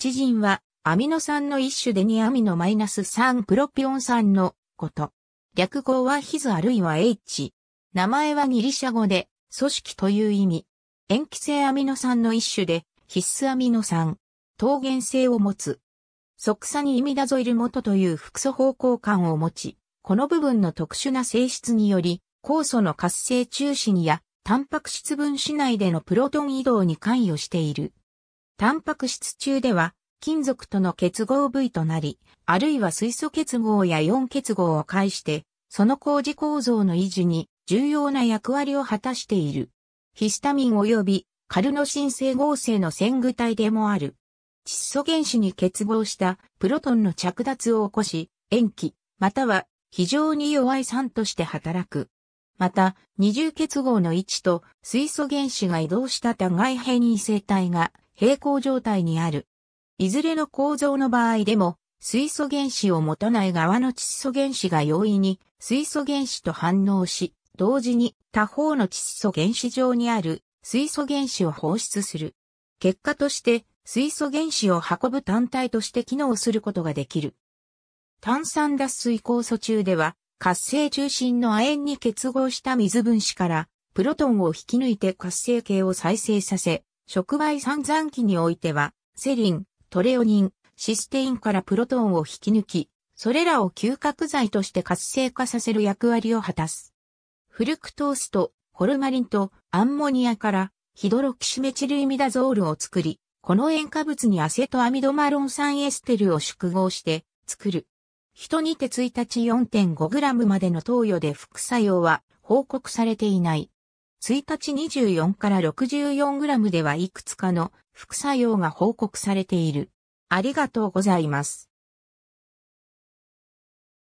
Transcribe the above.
チジンは、アミノ酸の一種で2アミノマイナス3プロピオン酸のこと。略語はヒズあるいは H。名前はギリシャ語で、組織という意味。塩基性アミノ酸の一種で、必須アミノ酸。糖原性を持つ。即座にイミダゾイル元という複素方向感を持ち、この部分の特殊な性質により、酵素の活性中止にや、タンパク質分子内でのプロトン移動に関与している。タンパク質中では、金属との結合部位となり、あるいは水素結合や四結合を介して、その工事構造の維持に重要な役割を果たしている。ヒスタミン及びカルノシン整合成の線具体でもある。窒素原子に結合したプロトンの着脱を起こし、塩基、または非常に弱い酸として働く。また、二重結合の位置と水素原子が移動した互い変異性体が平行状態にある。いずれの構造の場合でも、水素原子を持たない側の窒素原子が容易に水素原子と反応し、同時に他方の窒素原子上にある水素原子を放出する。結果として水素原子を運ぶ単体として機能することができる。炭酸脱水酵素中では活性中心の亜鉛に結合した水分子からプロトンを引き抜いて活性系を再生させ、触媒散々期においては、セリン、トレオニン、システインからプロトンを引き抜き、それらを吸覚剤として活性化させる役割を果たす。フルクトースとホルマリンとアンモニアからヒドロキシメチルイミダゾールを作り、この塩化物にアセトアミドマロン酸エステルを縮合して作る。人にて1日 4.5g までの投与で副作用は報告されていない。1日24から64グラムではいくつかの副作用が報告されている。ありがとうございます。